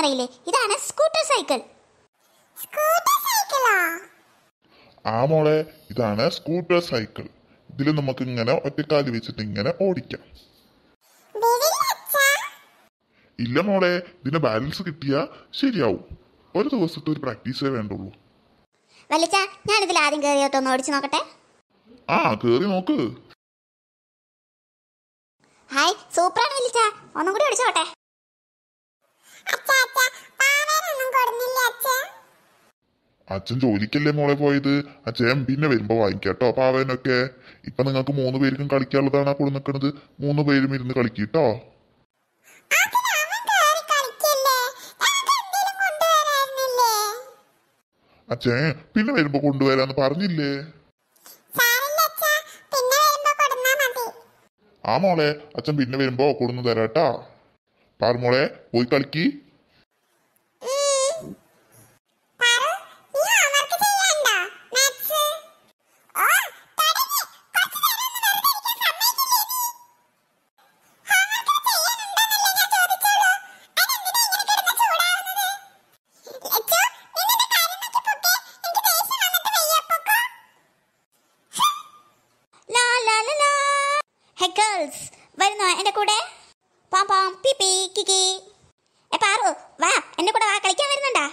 എന്നറിയില്ലേ ഇതാണ് scooter cycle scooter സൈക്കിളാ ആ മോളെ ഇതാണ് സ്കൂട്ടർ സൈക്കിൾ ഇതിൽ നമുക്ക് ഇങ്ങനെ ഒറ്റക്കാല് വെച്ചിട്ട് ഇങ്ങനെ ഓടിക്കാം ഇല്ല മോളെ ഇതിന്റെ ബാലൻസ് കിട്ടിയാ ശരിയാവും ഒരു ദിവസത്തെ ഒരു പ്രാക്ടീസേ വേണ്ടുള്ളൂ വലിച്ച ഞാൻ ഇതിൽ ആദ്യം കയറിയോട്ടൊന്ന് ഓടിച്ചു നോക്കട്ടെ ആ കേറി നോക്ക് ഹായ് സൂപ്പറാണ് വലിച്ച ഒന്നും കൂടി ഓടിച്ചോട്ടെ അച്ഛൻ ജോലിക്കല്ലേ മോളെ പോയത് അച്ഛൻ പിന്നെ വരുമ്പോ വാങ്ങിക്കാട്ടോ പാവനൊക്കെ ഇപ്പൊ നിങ്ങൾക്ക് മൂന്ന് പേർക്കും കളിക്കാനുള്ളതാണ് ആ കൂടെ മൂന്ന് പേരും ഇരുന്ന് കളിക്കിട്ടോ അച്ഛേ പിന്നെ വരുമ്പോ കൊണ്ടുവരാന്ന് പറഞ്ഞില്ലേ ആ മോളെ അച്ഛൻ പിന്നെ വരുമ്പോ കൊടുന്നു തരാട്ടാ പാർമോളെ പോയി കളിക്കി ഗേൾസ് വരുന്നോ എൻ്റെ കൂടെ പാം പാം പിപി കിക്കി ഏ പാറു വാ എൻ്റെ കൂടെ വാ കളിക്കാൻ വരുന്നുണ്ടാ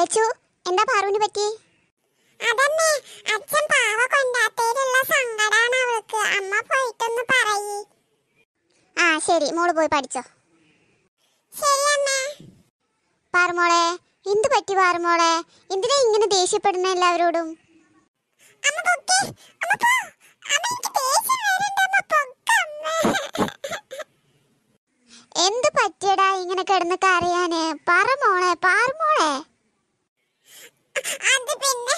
ലച്ചു എന്താ പാറുവിന് പറ്റി അതന്നെ അച്ഛൻ പാവ കൊണ്ടാത്തതിലുള്ള സങ്കടാണ് അവൾക്ക് അമ്മ പോയിട്ടൊന്ന് പറയി ആ ശരി മോള് പോയി പഠിച്ചോ ശരി അമ്മേ പാറുമോളെ എന്ത് പറ്റി പാറുമോളെ എന്തിനാ ഇങ്ങനെ ദേഷ്യപ്പെടുന്ന എല്ലാവരോടും എന്ത് പറ്റിയടാ ഇങ്ങനെ കിടന്ന് കരയാന് പറ മോളെ പാറുമോളെ അത് പിന്നെ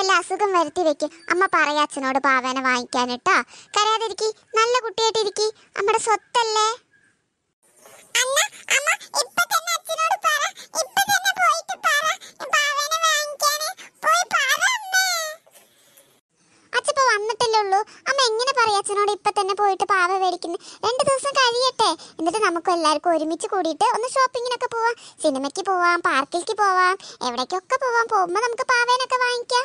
വല്ല അസുഖം വരുത്തി വെക്ക് അമ്മ പറയാ അച്ഛനോട് പാവേന വാങ്ങിക്കാനിട്ടാ കരയാതിരിക്കി നല്ല കുട്ടിയായിട്ടിരിക്കി നമ്മുടെ സ്വത്തല്ലേ അമ്മ എങ്ങനെ പറയാ തന്നെ പോയിട്ട് പാവ രണ്ട് ദിവസം കഴിയട്ടെ എന്നിട്ട് നമുക്ക് എല്ലാവർക്കും ഒരുമിച്ച് കൂടിയിട്ട് ഒന്ന് ഷോപ്പിങ്ങിനൊക്കെ പോവാം സിനിമയ്ക്ക് പോവാം പാർക്കിലേക്ക് പോവാം എവിടേക്കൊക്കെ പോവാം പോകുമ്പോൾ നമുക്ക് പാവേനൊക്കെ വാങ്ങിക്കാം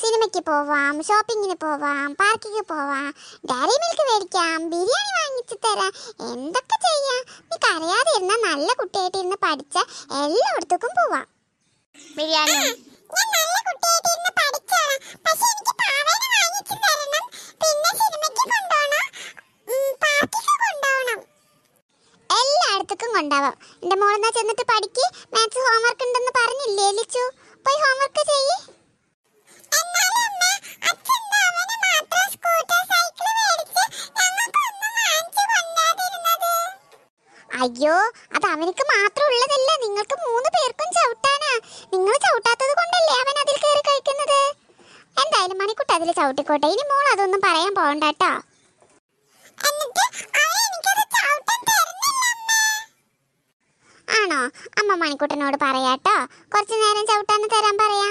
സിനിമയ്ക്ക് പോവാം ഷോപ്പിങ്ങിന് പോവാം പാർക്കിക്ക് പോവാം ഡയറി മിൽക്ക് മേടിക്കാം ബിരിയാണി വാങ്ങിച്ചു തരാം എന്തൊക്കെ ചെയ്യാം നീ കരയാതിരുന്ന ഇരുന്ന നല്ല കുട്ടിയായിട്ട് ഇരുന്ന് പഠിച്ച എല്ലായിടത്തേക്കും പോവാം ബിരിയാണി അടുത്തേക്കും കൊണ്ടാവാം എൻ്റെ മോളെന്നാ ചെന്നിട്ട് പഠിക്ക് മാത്സ് ഹോംവർക്ക് ഉണ്ടെന്ന് പറഞ്ഞില്ലേ ലിച്ചു പോയി ഹോംവർക്ക് ചെയ്യ് അയ്യോ അത് അവനക്ക് മാത്രം ഉള്ളതല്ല നിങ്ങൾക്ക് മൂന്ന് പേർക്കും ചവിട്ടാനാ നിങ്ങൾ ചവിട്ടാത്തത് കൊണ്ടല്ലേ അവൻ അതിൽ കയറി കഴിക്കുന്നത് എന്തായാലും മണിക്കുട്ടി അതിൽ ചവിട്ടിക്കോട്ടെ ഇനി മോൾ അതൊന്നും പറയാൻ പോകണ്ട കേട്ടോ ആണോ അമ്മ മണിക്കുട്ടനോട് പറയാട്ടോ കുറച്ചു നേരം ചവിട്ടാന്ന് തരാൻ പറയാ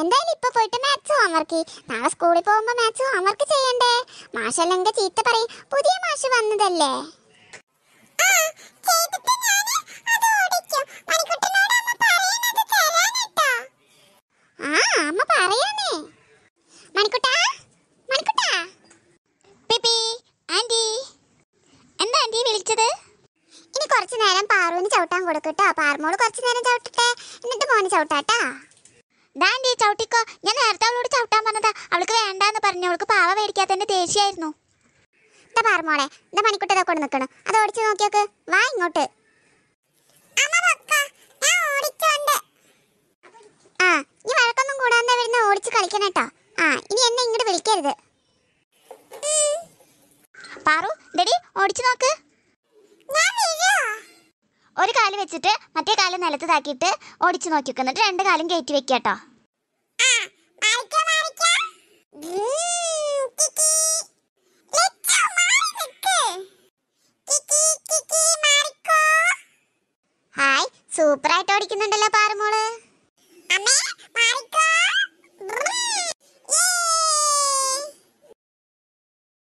എന്തായാലും ഇപ്പൊ പോയിട്ട് മാത്സ് ഹോംവർക്ക് നാളെ സ്കൂളിൽ പോകുമ്പോ മാത്സ് ഹോംവർക്ക് ചെയ്യണ്ടേ മാഷല്ലെങ്കിൽ ചീത്ത പറയും പുതിയ മാഷ് വന്നതല്ലേ കൊടുക്കും കേട്ടോ പാർമോള് കുറച്ച് നേരം ചവിട്ടട്ടെ എന്നിട്ട് മോനെ ചവിട്ടാട്ടാ ദാണ്ടി ചവിട്ടിക്കോ ഞാൻ നേരത്തെ അവളോട് ചവിട്ടാൻ പറഞ്ഞതാ അവൾക്ക് വേണ്ടാന്ന് പറഞ്ഞു അവൾക്ക് പാവ മേടിക്കാത്തതിന്റെ ദേഷ്യായിരുന്നു ഇതാ പാർമോളെ ഇതാ മണിക്കുട്ടി ഇതൊക്കെ നിൽക്കണം അത് ഓടിച്ചു നോക്കിയോക്ക് വാ ഇങ്ങോട്ട് ആ ഇനി വഴക്കൊന്നും കൂടാതെ വരുന്ന ഓടിച്ച് കളിക്കണം കേട്ടോ ആ ഇനി എന്നെ ഇങ്ങോട്ട് വിളിക്കരുത് പാറു ഡെഡി ഓടിച്ചു നോക്ക് ഒരു കാല് വെച്ചിട്ട് മറ്റേ കാല് നിലത്തതാക്കിയിട്ട് ഓടിച്ചു നോക്കി എന്നിട്ട് രണ്ട് കാലും കയറ്റി വെക്കുക കേട്ടോ സൂപ്പർ ആയിട്ട് ഓടിക്കുന്നുണ്ടല്ലോ പാറമോള് അമ്മേ മാറിക്കോ